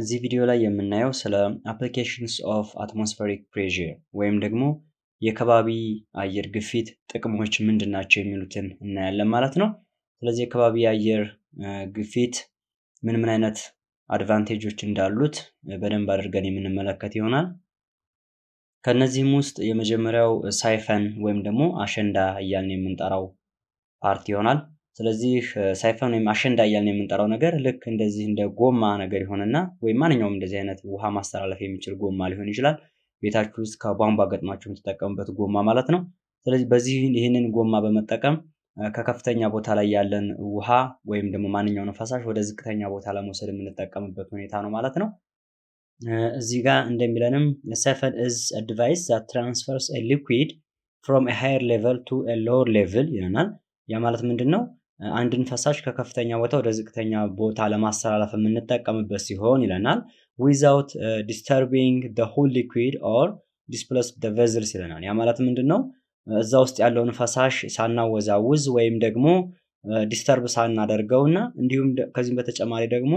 እዚህ ቪዲዮ ላይ የምናየው ስለ አፕሊኬሽንስ ኦፍ አትሞስፌሪክ ፕሬዥር ወይም ደግሞ የከባቢ አየር ግፊት ጥቅሞች ምንድን ናቸው የሚሉትን እናያለን ማለት ነው። ስለዚህ የከባቢ አየር ግፊት ምን ምን አይነት አድቫንቴጆች እንዳሉት በደንብ አድርገን የምንመለከት ይሆናል። ከእነዚህም ውስጥ የመጀመሪያው ሳይፈን ወይም ደግሞ አሸንዳ እያልን የምንጠራው ፓርት ይሆናል። ስለዚህ ሳይፈን ወይም አሸንዳ እያልን የምንጠራው ነገር ልክ እንደዚህ እንደ ጎማ ነገር ይሆንና ወይም ማንኛውም እንደዚህ አይነት ውሃ ማስተላለፍ የሚችል ጎማ ሊሆን ይችላል። ቤታችሁ ውስጥ ከቧንቧ ገጥማችሁ የምትጠቀሙበት ጎማ ማለት ነው። ስለዚህ በዚህ ይህንን ጎማ በመጠቀም ከከፍተኛ ቦታ ላይ ያለን ውሃ ወይም ደግሞ ማንኛውንም ፈሳሽ ወደ ዝቅተኛ ቦታ ለመውሰድ የምንጠቀምበት ሁኔታ ነው ማለት ነው። እዚህ ጋር እንደሚለንም ሰፈን እዝ አድቫይስ ትራንስፈርስ ሊኩድ ፍሮም ሃየር ሌቨል ቱ ሎር ሌቭል ይለናል። ያ ማለት ምንድን ነው? አንድን ፈሳሽ ከከፍተኛ ቦታ ወደ ዝቅተኛ ቦታ ለማስተላለፍ የምንጠቀምበት ሲሆን ይለናል ዊዛውት ዲስተርቢንግ ደ ሆል ሊኩዊድ ኦር ዲስፕለስ ደ ቬዝልስ ይለናል። ያ ማለት ምንድን ነው? እዛ ውስጥ ያለውን ፈሳሽ ሳናወዛውዝ ወይም ደግሞ ዲስተርብ uh, ሳናደርገው እና እንዲሁም ከዚህም በተጨማሪ ደግሞ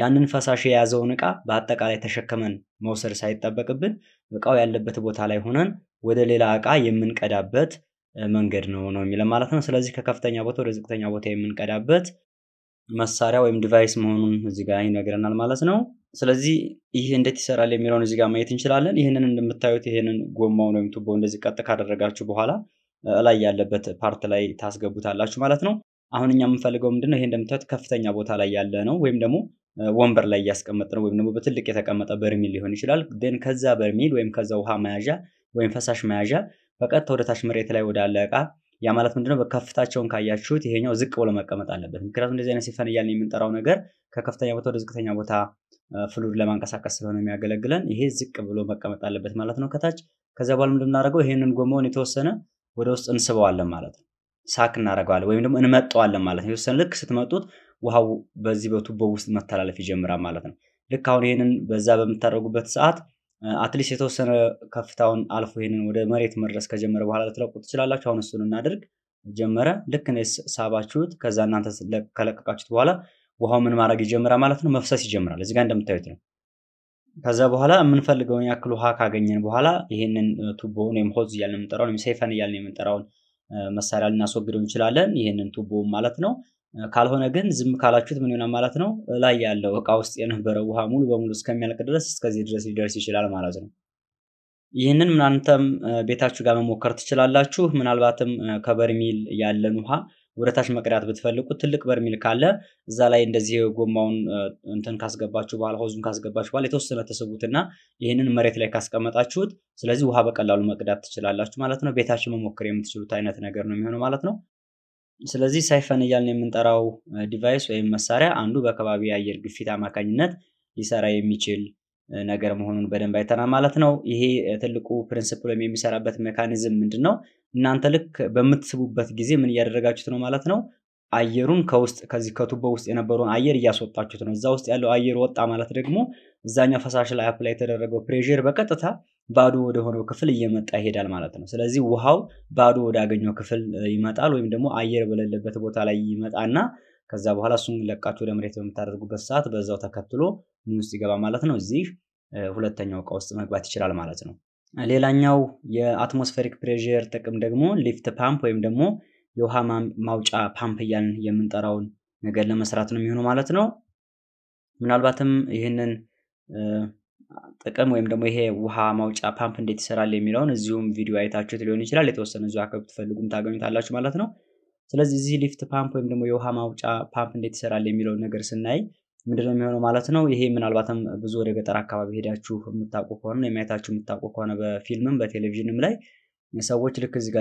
ያንን ፈሳሽ የያዘውን እቃ በአጠቃላይ ተሸክመን መውሰድ ሳይጠበቅብን እቃው ያለበት ቦታ ላይ ሆነን ወደ ሌላ እቃ የምንቀዳበት መንገድ ነው ነው የሚለን ማለት ነው። ስለዚህ ከከፍተኛ ቦታ ወደ ዝቅተኛ ቦታ የምንቀዳበት መሳሪያ ወይም ዲቫይስ መሆኑን እዚህ ጋር ይነግረናል ማለት ነው። ስለዚህ ይህ እንዴት ይሰራል የሚለውን እዚህ ጋር ማየት እንችላለን። ይህንን እንደምታዩት ይህንን ጎማውን ወይም ቱቦ እንደዚህ ቀጥ ካደረጋችሁ በኋላ ላይ ያለበት ፓርት ላይ ታስገቡታላችሁ ማለት ነው። አሁን እኛ የምንፈልገው ምንድነው? ይሄ እንደምታዩት ከፍተኛ ቦታ ላይ ያለ ነው ወይም ደግሞ ወንበር ላይ እያስቀመጥ ነው ወይም ደግሞ በትልቅ የተቀመጠ በርሜል ሊሆን ይችላል። ን ከዛ በርሜል ወይም ከዛ ውሃ መያዣ ወይም ፈሳሽ መያዣ በቀጥታ ወደታች መሬት ላይ ወዳለ እቃ ያ ማለት ምንድነው? በከፍታቸውን ካያችሁት ይሄኛው ዝቅ ብሎ መቀመጥ አለበት። ምክንያቱም እንደዚህ አይነት ሲፈን እያልን የምንጠራው ነገር ከከፍተኛ ቦታ ወደ ዝቅተኛ ቦታ ፍሉድ ለማንቀሳቀስ ስለሆነ የሚያገለግለን ይሄ ዝቅ ብሎ መቀመጥ አለበት ማለት ነው ከታች። ከዚ በኋላ ምንድን ይህንን ይሄንን ጎማውን የተወሰነ ወደ ውስጥ እንስበዋለን ማለት ነው። ሳክ እናደርገዋለን ወይም ደግሞ እንመጠዋለን ማለት ነው። የተወሰነ ልክ ስትመጡት ውሃው በዚህ በቱቦ ውስጥ መተላለፍ ይጀምራል ማለት ነው። ልክ አሁን ይሄንን በዛ በምታደርጉበት ሰዓት አትሊስት የተወሰነ ከፍታውን አልፎ ይህንን ወደ መሬት መድረስ ከጀመረ በኋላ ልትለቁ ትችላላችሁ። አሁን እሱን እናደርግ ጀመረ። ልክ ሳባችሁት፣ ከዛ እናንተ ከለቀቃችሁት በኋላ ውሃው ምን ማድረግ ይጀምራል ማለት ነው? መፍሰስ ይጀምራል። እዚጋ እንደምታዩት ነው። ከዛ በኋላ የምንፈልገውን ያክል ውሃ ካገኘን በኋላ ይህንን ቱቦውን ወይም ሆዝ እያልን የምንጠራውን ወይም ሴፈን እያልን የምንጠራውን መሳሪያ ልናስወግደው እንችላለን። ይህንን ቱቦውን ማለት ነው። ካልሆነ ግን ዝም ካላችሁት ምን ይሆናል ማለት ነው። ላይ ያለው እቃ ውስጥ የነበረ ውሃ ሙሉ በሙሉ እስከሚያልቅ ድረስ እስከዚህ ድረስ ሊደርስ ይችላል ማለት ነው። ይህንን ምናንተም ቤታችሁ ጋር መሞከር ትችላላችሁ። ምናልባትም ከበርሚል ያለን ውሃ ወደታች መቅዳት ብትፈልጉ ትልቅ በርሚል ካለ እዛ ላይ እንደዚህ ጎማውን እንትን ካስገባችሁ በኋላ ሆዙን ካስገባችሁ በኋላ የተወሰነ ተስቡትና ይህንን መሬት ላይ ካስቀመጣችሁት፣ ስለዚህ ውሃ በቀላሉ መቅዳት ትችላላችሁ ማለት ነው። ቤታችን መሞከር የምትችሉት አይነት ነገር ነው የሚሆነው ማለት ነው። ስለዚህ ሳይፈን እያልን የምንጠራው ዲቫይስ ወይም መሳሪያ አንዱ በከባቢ የአየር ግፊት አማካኝነት ሊሰራ የሚችል ነገር መሆኑን በደንብ አይተናል ማለት ነው። ይሄ ትልቁ ፕሪንስፕል ወይም የሚሰራበት ሜካኒዝም ምንድን ነው? እናንተ ልክ በምትስቡበት ጊዜ ምን እያደረጋችሁት ነው ማለት ነው? አየሩን ከውስጥ ከዚህ ከቱቦ ውስጥ የነበረውን አየር እያስወጣችሁት ነው። እዛ ውስጥ ያለው አየር ወጣ ማለት ደግሞ እዛኛው ፈሳሽ ላይ አፕላይ የተደረገው ፕሬር በቀጥታ ባዶ ወደ ሆነው ክፍል እየመጣ ይሄዳል ማለት ነው። ስለዚህ ውሃው ባዶ ወዳገኘው ክፍል ይመጣል ወይም ደግሞ አየር በሌለበት ቦታ ላይ ይመጣና ከዛ በኋላ እሱም ለቃችሁ ወደ መሬት በምታደርጉበት ሰዓት በዛው ተከትሎ ምን ውስጥ ይገባ ማለት ነው። እዚህ ሁለተኛው እቃ ውስጥ መግባት ይችላል ማለት ነው። ሌላኛው የአትሞስፌሪክ ፕሬር ጥቅም ደግሞ ሊፍት ፓምፕ ወይም ደግሞ የውሃ ማውጫ ፓምፕ እያልን የምንጠራውን ነገር ለመስራት ነው የሚሆኑ ማለት ነው። ምናልባትም ይህንን ጥቅም ወይም ደግሞ ይሄ ውሃ ማውጫ ፓምፕ እንዴት ይሰራል የሚለውን እዚሁም ቪዲዮ አይታችሁት ሊሆን ይችላል። የተወሰነ እዚሁ አካባቢ ትፈልጉም ታገኙታላችሁ ማለት ነው። ስለዚህ እዚህ ሊፍት ፓምፕ ወይም ደግሞ የውሃ ማውጫ ፓምፕ እንዴት ይሰራል የሚለውን ነገር ስናይ ምንድን የሚሆነው ማለት ነው። ይሄ ምናልባትም ብዙ ወደ ገጠር አካባቢ ሄዳችሁ የምታውቁ ከሆነ የማየታችሁ የምታውቁ ከሆነ በፊልምም በቴሌቪዥንም ላይ ሰዎች ልክ እዚህ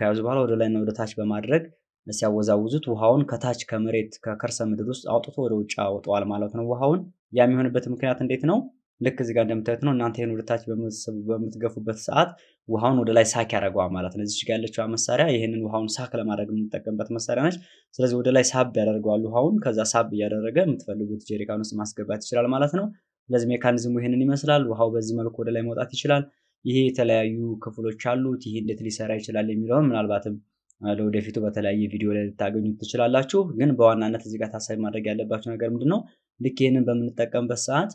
ከያዙ በኋላ ወደ ላይና ወደ ታች በማድረግ ሲያወዛውዙት ውሃውን ከታች ከመሬት ከከርሰ ምድር ውስጥ አውጥቶ ወደ ውጭ አውጠዋል ማለት ነው። ውሃውን ያ የሚሆንበት ምክንያት እንዴት ነው? ልክ እዚጋ እንደምታዩት ነው። እናንተ ይህን ወደታች በምትገፉበት ሰዓት ውሃውን ወደ ላይ ሳክ ያደረገዋል ማለት ነው። እዚች ጋር መሳሪያ ይህንን ውሃውን ሳክ ለማድረግ የምንጠቀምበት መሳሪያ ነች። ስለዚህ ወደ ላይ ሳብ ያደርገዋል ውሃውን። ከዛ ሳብ እያደረገ የምትፈልጉት ጀሪካን ውስጥ ማስገባት ይችላል ማለት ነው። ስለዚህ ሜካኒዝሙ ይህንን ይመስላል። ውሃው በዚህ መልኩ ወደ ላይ መውጣት ይችላል። ይሄ የተለያዩ ክፍሎች አሉት። ይሄ እንዴት ሊሰራ ይችላል የሚለውን ምናልባትም ለወደፊቱ በተለያየ ቪዲዮ ላይ ልታገኙት ትችላላችሁ። ግን በዋናነት እዚጋ ታሳቢ ማድረግ ያለባቸው ነገር ምንድን ነው? ልክ ይህንን በምንጠቀምበት ሰዓት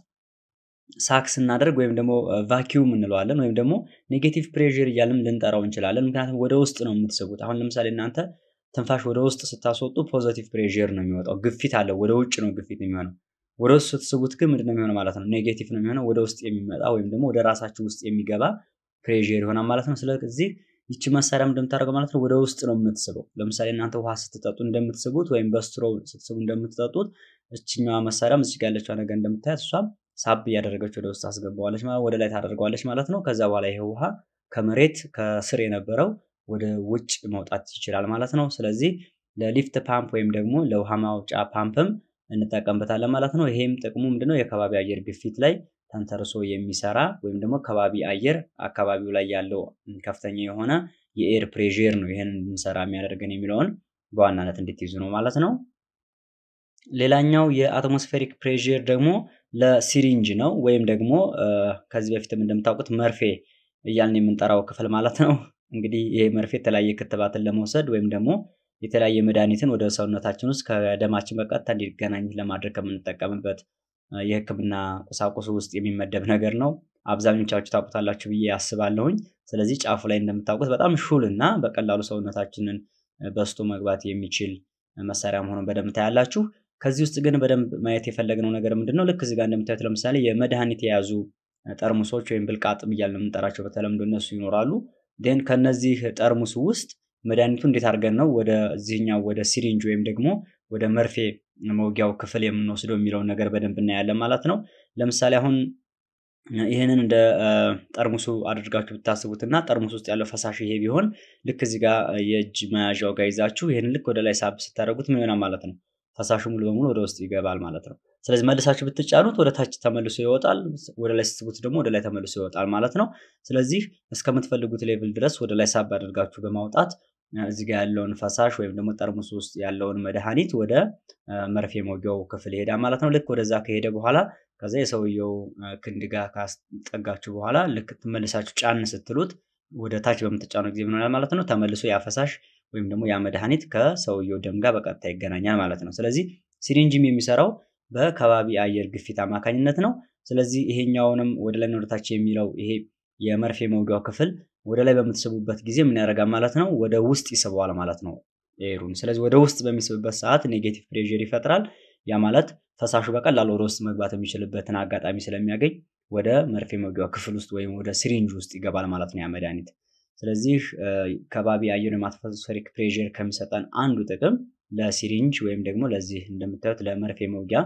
ሳክ ስናደርግ ወይም ደግሞ ቫኪዩም እንለዋለን ወይም ደግሞ ኔጌቲቭ ፕሬር እያለም ልንጠራው እንችላለን። ምክንያቱም ወደ ውስጥ ነው የምትስቡት። አሁን ለምሳሌ እናንተ ትንፋሽ ወደ ውስጥ ስታስወጡ ፖዘቲቭ ፕሬር ነው የሚወጣው፣ ግፊት አለው። ወደ ውጭ ነው ግፊት የሚሆነው። ወደ ውስጥ ስትስቡት ግን ምንድን የሚሆነው ማለት ነው? ኔጌቲቭ ነው የሚሆነው። ወደ ውስጥ የሚመጣ ወይም ደግሞ ወደ ራሳችሁ ውስጥ የሚገባ ፕሬር ይሆናል ማለት ነው። ስለዚህ ይቺ መሳሪያ እንደምታደርገው ማለት ነው ወደ ውስጥ ነው የምትስበው። ለምሳሌ እናንተ ውሃ ስትጠጡ እንደምትስቡት ወይም በስትሮ ስትስቡ እንደምትጠጡት እችኛዋ መሳሪያም እዚጋ ያለችዋ ነገር እንደምታያት እሷም ሳብ እያደረገች ወደ ውስጥ አስገባዋለች፣ ወደ ላይ ታደርገዋለች ማለት ነው። ከዛ በኋላ ይሄ ውሃ ከመሬት ከስር የነበረው ወደ ውጭ መውጣት ይችላል ማለት ነው። ስለዚህ ለሊፍት ፓምፕ ወይም ደግሞ ለውሃ ማውጫ ፓምፕም እንጠቀምበታለን ማለት ነው። ይሄም ጥቅሙ ምንድነው? የከባቢ አየር ግፊት ላይ ተንተርሶ የሚሰራ ወይም ደግሞ ከባቢ አየር አካባቢው ላይ ያለው ከፍተኛ የሆነ የኤር ፕሬር ነው ይህን እንድንሰራ የሚያደርገን የሚለውን በዋናነት እንድትይዙ ነው ማለት ነው። ሌላኛው የአትሞስፌሪክ ፕሬር ደግሞ ለሲሪንጅ ነው ወይም ደግሞ ከዚህ በፊትም እንደምታውቁት መርፌ እያልን የምንጠራው ክፍል ማለት ነው። እንግዲህ ይሄ መርፌ የተለያየ ክትባትን ለመውሰድ ወይም ደግሞ የተለያየ መድኃኒትን ወደ ሰውነታችን ውስጥ ከደማችን በቀጥታ እንዲገናኝ ለማድረግ ከምንጠቀምበት የህክምና ቁሳቁስ ውስጥ የሚመደብ ነገር ነው። አብዛኞቻችሁ ታውቁታላችሁ ብዬ ያስባለሁኝ ስለዚህ ጫፉ ላይ እንደምታውቁት በጣም ሹል እና በቀላሉ ሰውነታችንን በስቶ መግባት የሚችል መሳሪያ መሆኑን በደምታ ያላችሁ ከዚህ ውስጥ ግን በደንብ ማየት የፈለግነው ነገር ምንድነው? ልክ እዚጋ እንደምታዩት ለምሳሌ የመድኃኒት የያዙ ጠርሙሶች ወይም ብልቃጥም እያልን የምንጠራቸው በተለምዶ እነሱ ይኖራሉ። ን ከነዚህ ጠርሙስ ውስጥ መድኃኒቱ እንዴት አድርገን ነው ወደዚህኛው ወደ ሲሪንጅ ወይም ደግሞ ወደ መርፌ መውጊያው ክፍል የምንወስደው የሚለውን ነገር በደንብ እናያለን ማለት ነው። ለምሳሌ አሁን ይህንን እንደ ጠርሙሱ አድርጋችሁ ብታስቡትና ጠርሙስ ውስጥ ያለው ፈሳሽ ይሄ ቢሆን ልክ እዚህ ጋር የእጅ መያዣው ጋር ይዛችሁ ይህን ልክ ወደ ላይ ሳብ ስታደርጉት ምን ይሆናል ማለት ነው ፈሳሹ ሙሉ በሙሉ ወደ ውስጥ ይገባል ማለት ነው። ስለዚህ መልሳችሁ ብትጫኑት ወደ ታች ተመልሶ ይወጣል፣ ወደ ላይ ስትቡት ደግሞ ወደ ላይ ተመልሶ ይወጣል ማለት ነው። ስለዚህ እስከምትፈልጉት ሌቭል ድረስ ወደ ላይ ሳብ አድርጋችሁ በማውጣት እዚ ጋ ያለውን ፈሳሽ ወይም ደግሞ ጠርሙስ ውስጥ ያለውን መድኃኒት ወደ መርፌ መውጊያው ክፍል ይሄዳ ማለት ነው። ልክ ወደዛ ከሄደ በኋላ ከዚ የሰውየው ክንድ ጋር ካስጠጋችሁ በኋላ ልክ ትመልሳችሁ ጫን ስትሉት ወደ ታች በምትጫኑ ጊዜ ምንሆናል ማለት ነው ተመልሶ ያፈሳሽ ፈሳሽ ወይም ደግሞ ያ መድኃኒት ከሰውየው ደም ጋር በቀጥታ ይገናኛል ማለት ነው። ስለዚህ ሲሪንጅም የሚሰራው በከባቢ አየር ግፊት አማካኝነት ነው። ስለዚህ ይሄኛውንም ወደ ላይ ወደታች የሚለው ይሄ የመርፌ መውጊያው ክፍል ወደ ላይ በምትስቡበት ጊዜ ምን ያደርጋል ማለት ነው? ወደ ውስጥ ይስበዋል ማለት ነው ኤሩን። ስለዚህ ወደ ውስጥ በሚስብበት ሰዓት ኔጌቲቭ ፕሬዥር ይፈጥራል። ያ ማለት ፈሳሹ በቀላል ወደ ውስጥ መግባት የሚችልበትን አጋጣሚ ስለሚያገኝ ወደ መርፌ መውጊያው ክፍል ውስጥ ወይም ወደ ሲሪንጅ ውስጥ ይገባል ማለት ነው ያ መድኃኒት። ስለዚህ ከባቢ አየር የማትሞስፌሪክ ፕሬር ከሚሰጠን አንዱ ጥቅም ለሲሪንጅ ወይም ደግሞ ለዚህ እንደምታዩት ለመርፌ መውጊያ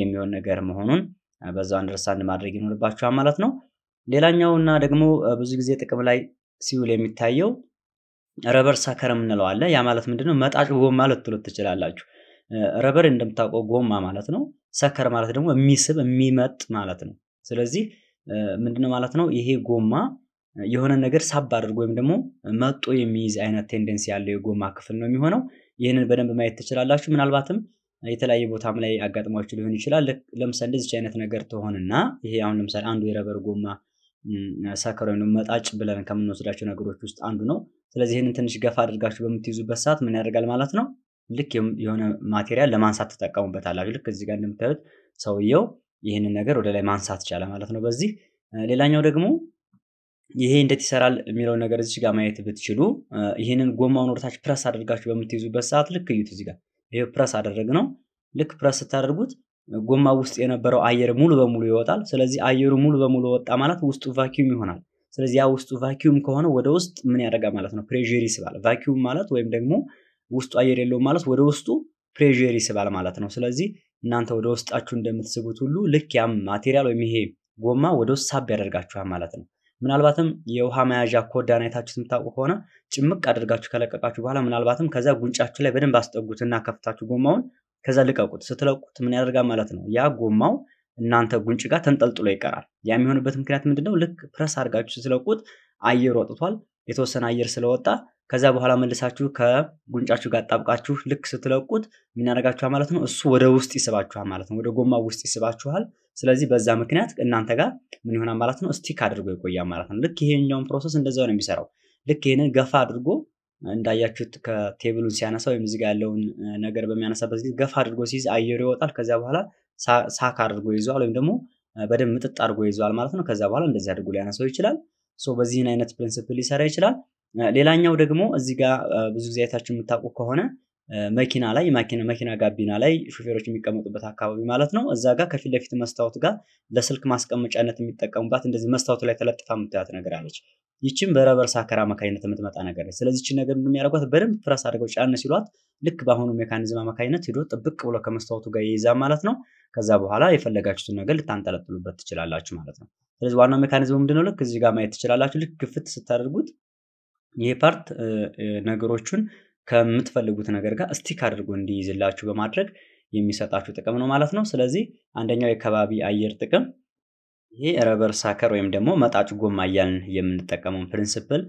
የሚሆን ነገር መሆኑን በዛው አንደርስታንድ ማድረግ ይኖርባቸዋል ማለት ነው። ሌላኛው እና ደግሞ ብዙ ጊዜ ጥቅም ላይ ሲውል የሚታየው ረበር ሳከር የምንለው አለ። ያ ማለት ምንድነው? መጣጭ ጎማ ልትሉት ትችላላችሁ። ረበር እንደምታውቀው ጎማ ማለት ነው። ሰከር ማለት ደግሞ የሚስብ የሚመጥ ማለት ነው። ስለዚህ ምንድነው ማለት ነው ይሄ ጎማ የሆነ ነገር ሳብ አድርጎ ወይም ደግሞ መጦ የሚይዝ አይነት ቴንደንሲ ያለው የጎማ ክፍል ነው የሚሆነው። ይህንን በደንብ ማየት ትችላላችሁ። ምናልባትም የተለያየ ቦታም ላይ አጋጥሟችሁ ሊሆን ይችላል። ለምሳሌ እንደዚች አይነት ነገር ትሆንና ይሄ አሁን ለምሳሌ አንዱ የረበር ጎማ ሰከር ወይም መጣጭ ብለን ከምንወስዳቸው ነገሮች ውስጥ አንዱ ነው። ስለዚህ ይህንን ትንሽ ገፋ አድርጋችሁ በምትይዙበት ሰዓት ምን ያደርጋል ማለት ነው? ልክ የሆነ ማቴሪያል ለማንሳት ትጠቀሙበታላችሁ። ልክ እዚህ ጋር እንደምታዩት ሰውየው ይህንን ነገር ወደ ላይ ማንሳት ቻለ ማለት ነው በዚህ ሌላኛው ደግሞ ይሄ እንዴት ይሰራል የሚለውን ነገር እዚህ ጋር ማየት ብትችሉ ይህንን ጎማውን ወደታች ፕረስ አድርጋችሁ በምትይዙበት ሰዓት ልክ እዩት። እዚህ ጋር ይሄ ፕረስ አደረግ ነው። ልክ ፕረስ ስታደርጉት ጎማ ውስጥ የነበረው አየር ሙሉ በሙሉ ይወጣል። ስለዚህ አየሩ ሙሉ በሙሉ ወጣ ማለት ውስጡ ቫኪዩም ይሆናል። ስለዚህ ያ ውስጡ ቫኪዩም ከሆነ ወደ ውስጥ ምን ያደርጋል ማለት ነው? ፕሬዥር ይስባል። ቫኪዩም ማለት ወይም ደግሞ ውስጡ አየር የለውም ማለት ወደ ውስጡ ፕሬዥር ይስባል ማለት ነው። ስለዚህ እናንተ ወደ ውስጣችሁ እንደምትስቡት ሁሉ ልክ ያም ማቴሪያል ወይም ይሄ ጎማ ወደ ውስጥ ሳብ ያደርጋችኋል ማለት ነው። ምናልባትም የውሃ መያዣ ኮዳና የታችሁ የምታውቁ ከሆነ ጭምቅ አድርጋችሁ ከለቀቃችሁ በኋላ ምናልባትም ከዛ ጉንጫችሁ ላይ በደንብ እና ከፍታችሁ ጎማውን ከዛ ልቀቁት። ስትለቁት ምን ያደርጋል ማለት ነው ያ ጎማው እናንተ ጉንጭ ጋር ተንጠልጥሎ ይቀራል። ያ የሚሆንበት ምክንያት ምንድነው? ልክ ፕረስ አድርጋችሁ ስለቁት አየር ወጥቷል። የተወሰነ አየር ስለወጣ ከዛ በኋላ መልሳችሁ ከጉንጫችሁ ጋር ጣብቃችሁ ልክ ስትለቁት የሚናደርጋችኋል ማለት ነው። እሱ ወደ ውስጥ ይስባችኋል ማለት ነው። ወደ ጎማ ውስጥ ይስባችኋል። ስለዚህ በዛ ምክንያት እናንተ ጋር ምን ይሆናል ማለት ነው? ስቲክ አድርጎ ይቆያል ማለት ነው። ልክ ይሄኛውን ፕሮሰስ እንደዛ ነው የሚሰራው። ልክ ይህንን ገፋ አድርጎ እንዳያችሁት ከቴብሉን ሲያነሳ ወይም እዚህ ጋር ያለውን ነገር በሚያነሳበት ጊዜ ገፋ አድርጎ ሲይዝ አየሩ ይወጣል። ከዚያ በኋላ ሳክ አድርጎ ይዟል ወይም ደግሞ በደንብ ምጥጥ አድርጎ ይዟል ማለት ነው። ከዛ በኋላ እንደዚህ አድርጎ ሊያነሳው ይችላል። በዚህን አይነት ፕሪንስፕል ሊሰራ ይችላል። ሌላኛው ደግሞ እዚህ ጋር ብዙ ጊዜ አይታችሁ የምታውቁ ከሆነ መኪና ላይ መኪና ጋቢና ላይ ሹፌሮች የሚቀመጡበት አካባቢ ማለት ነው። እዛ ጋር ከፊት ለፊት መስታወት ጋር ለስልክ ማስቀመጫነት የሚጠቀሙባት እንደዚህ መስታወቱ ላይ ተለጥፋ የምታያት ነገር አለች። ይችን በረበር አከር አማካኝነት የምትመጣ ነገር ነች። ስለዚህ ይችን ነገር እንደሚያደርጓት በደንብ ፕረስ አድርገው ጫነ ሲሏት ልክ በአሁኑ ሜካኒዝም አማካኝነት ሂዶ ጥብቅ ብሎ ከመስታወቱ ጋር ይይዛ ማለት ነው። ከዛ በኋላ የፈለጋችሁትን ነገር ልታንጠለጥሉበት ትችላላችሁ ማለት ነው። ስለዚህ ዋናው ሜካኒዝሙ ነው? ልክ እዚህ ጋር ማየት ትችላላችሁ። ልክ ግፍት ስታደርጉት ይሄ ፓርት ነገሮቹን ከምትፈልጉት ነገር ጋር ስቲክ አድርጎ እንዲይዝላችሁ በማድረግ የሚሰጣችሁ ጥቅም ነው ማለት ነው። ስለዚህ አንደኛው የከባቢ አየር ጥቅም ይሄ ረበር ሳከር ወይም ደግሞ መጣጭ ጎማ እያልን የምንጠቀመውን ፕሪንስፕል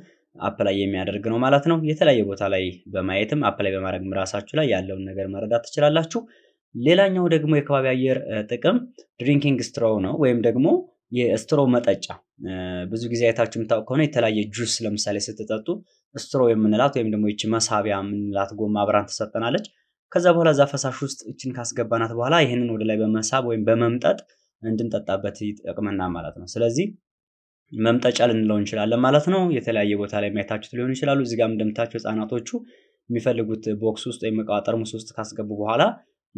አፕላይ የሚያደርግ ነው ማለት ነው። የተለያየ ቦታ ላይ በማየትም አፕላይ በማድረግም ራሳችሁ ላይ ያለውን ነገር መረዳት ትችላላችሁ። ሌላኛው ደግሞ የከባቢ አየር ጥቅም ድሪንኪንግ ስትሮው ነው ወይም ደግሞ የስትሮ መጠጫ ብዙ ጊዜ አይታችሁ የምታውቅ ከሆነ የተለያየ ጁስ ለምሳሌ ስትጠጡ ስትሮ የምንላት ወይም ደግሞ ይች መሳቢያ የምንላት ጎማ አብራን ትሰጠናለች። ከዛ በኋላ እዛ ፈሳሽ ውስጥ እችን ካስገባናት በኋላ ይህንን ወደ ላይ በመሳብ ወይም በመምጠጥ እንድንጠጣበት ይጠቅመና ማለት ነው። ስለዚህ መምጠጫ ልንለው እንችላለን ማለት ነው። የተለያየ ቦታ ላይ የሚያታችሁት ሊሆኑ ይችላሉ። እዚህ ጋር እንደምታቸው ህጻናቶቹ የሚፈልጉት ቦክስ ውስጥ ወይም እቃ ጠርሙስ ውስጥ ካስገቡ በኋላ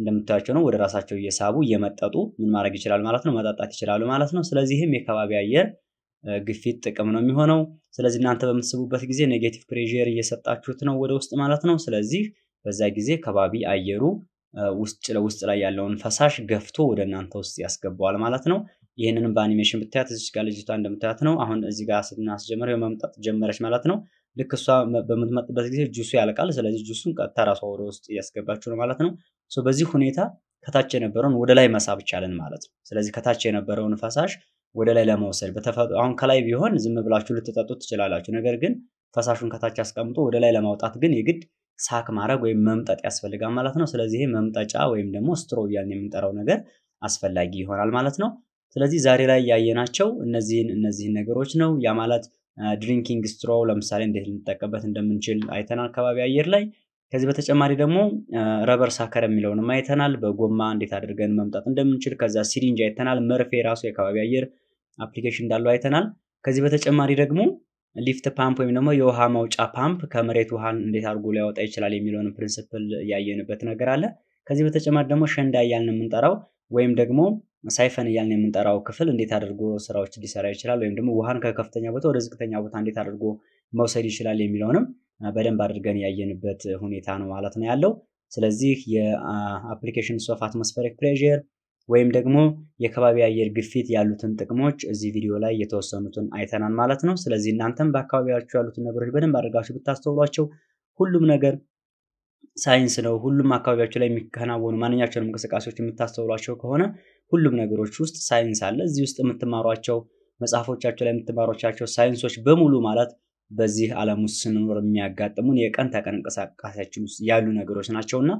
እንደምታቸው ነው ወደ ራሳቸው እየሳቡ እየመጠጡ ምን ማድረግ ይችላሉ ማለት ነው፣ መጠጣት ይችላሉ ማለት ነው። ስለዚህም የከባቢ አየር ግፊት ጥቅም ነው የሚሆነው። ስለዚህ እናንተ በምትስቡበት ጊዜ ኔጌቲቭ ፕሬር እየሰጣችሁት ነው ወደ ውስጥ ማለት ነው። ስለዚህ በዛ ጊዜ ከባቢ አየሩ ውስጥ ለውስጥ ላይ ያለውን ፈሳሽ ገፍቶ ወደ እናንተ ውስጥ ያስገባዋል ማለት ነው። ይህንንም በአኒሜሽን ብታያት እዚች ጋር ልጅቷ እንደምታያት ነው። አሁን እዚህ ጋር ስናስጀምር መምጣት ጀመረች ማለት ነው። ልክ እሷ በምትመጥበት ጊዜ ጁሱ ያልቃል። ስለዚህ ጁሱን ቀጥታ ራሷ ወደ ውስጥ እያስገባችው ነው ማለት ነው። በዚህ ሁኔታ ከታች የነበረውን ወደ ላይ መሳብ ቻለን ማለት ነው። ስለዚህ ከታች የነበረውን ፈሳሽ ወደ ላይ ለመውሰድ በተፈጥሮ አሁን ከላይ ቢሆን ዝም ብላችሁ ልትጠጡት ትችላላችሁ። ነገር ግን ፈሳሹን ከታች አስቀምጦ ወደ ላይ ለማውጣት ግን የግድ ሳክ ማድረግ ወይም መምጠጥ ያስፈልጋል ማለት ነው። ስለዚህ መምጠጫ ወይም ደግሞ ስትሮ እያልን የምንጠራው ነገር አስፈላጊ ይሆናል ማለት ነው። ስለዚህ ዛሬ ላይ ያየናቸው እነዚህን እነዚህን ነገሮች ነው። ያ ማለት ድሪንኪንግ ስትሮ ለምሳሌ እንዴት ልንጠቀምበት እንደምንችል አይተናል ከባቢ አየር ላይ። ከዚህ በተጨማሪ ደግሞ ረበር ሳከር የሚለውንም አይተናል። በጎማ እንዴት አድርገን መምጣት እንደምንችል፣ ከዛ ሲሪንጅ አይተናል። መርፌ ራሱ የከባቢ አየር አፕሊኬሽን እንዳለው አይተናል። ከዚህ በተጨማሪ ደግሞ ሊፍት ፓምፕ ወይም ደግሞ የውሃ ማውጫ ፓምፕ ከመሬት ውሃን እንዴት አድርጎ ሊያወጣ ይችላል የሚለውን ፕሪንስፕል ያየንበት ነገር አለ። ከዚህ በተጨማሪ ደግሞ ሸንዳ እያልን የምንጠራው ወይም ደግሞ ሳይፈን እያልን የምንጠራው ክፍል እንዴት አድርጎ ስራዎች ሊሰራ ይችላል ወይም ደግሞ ውሃን ከከፍተኛ ቦታ ወደ ዝቅተኛ ቦታ እንዴት አድርጎ መውሰድ ይችላል የሚለውንም በደንብ አድርገን ያየንበት ሁኔታ ነው ማለት ነው ያለው። ስለዚህ የአፕሊኬሽን ኦፍ አትሞስፌሪክ ፕሬዠር ወይም ደግሞ የከባቢ አየር ግፊት ያሉትን ጥቅሞች እዚህ ቪዲዮ ላይ የተወሰኑትን አይተናል ማለት ነው። ስለዚህ እናንተም በአካባቢያችሁ ያሉትን ነገሮች በደንብ አድርጋችሁ ብታስተውሏቸው ሁሉም ነገር ሳይንስ ነው። ሁሉም አካባቢያችሁ ላይ የሚከናወኑ ማንኛቸውንም እንቅስቃሴዎች የምታስተውሏቸው ከሆነ ሁሉም ነገሮች ውስጥ ሳይንስ አለ። እዚህ ውስጥ የምትማሯቸው መጽሐፎቻቸው ላይ የምትማሯቻቸው ሳይንሶች በሙሉ ማለት በዚህ ዓለም ውስጥ ስንኖር የሚያጋጥሙን የቀን ተቀን እንቅስቃሴያችን ውስጥ ያሉ ነገሮች ናቸውና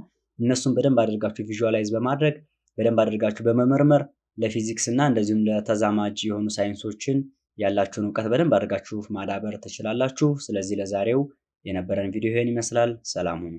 እነሱን በደንብ አድርጋችሁ ቪዥዋላይዝ በማድረግ በደንብ አድርጋችሁ በመመርመር ለፊዚክስ እና እንደዚሁም ለተዛማጅ የሆኑ ሳይንሶችን ያላችሁን እውቀት በደንብ አድርጋችሁ ማዳበር ትችላላችሁ። ስለዚህ ለዛሬው የነበረን ቪዲዮ ይህን ይመስላል። ሰላም ሁኑ።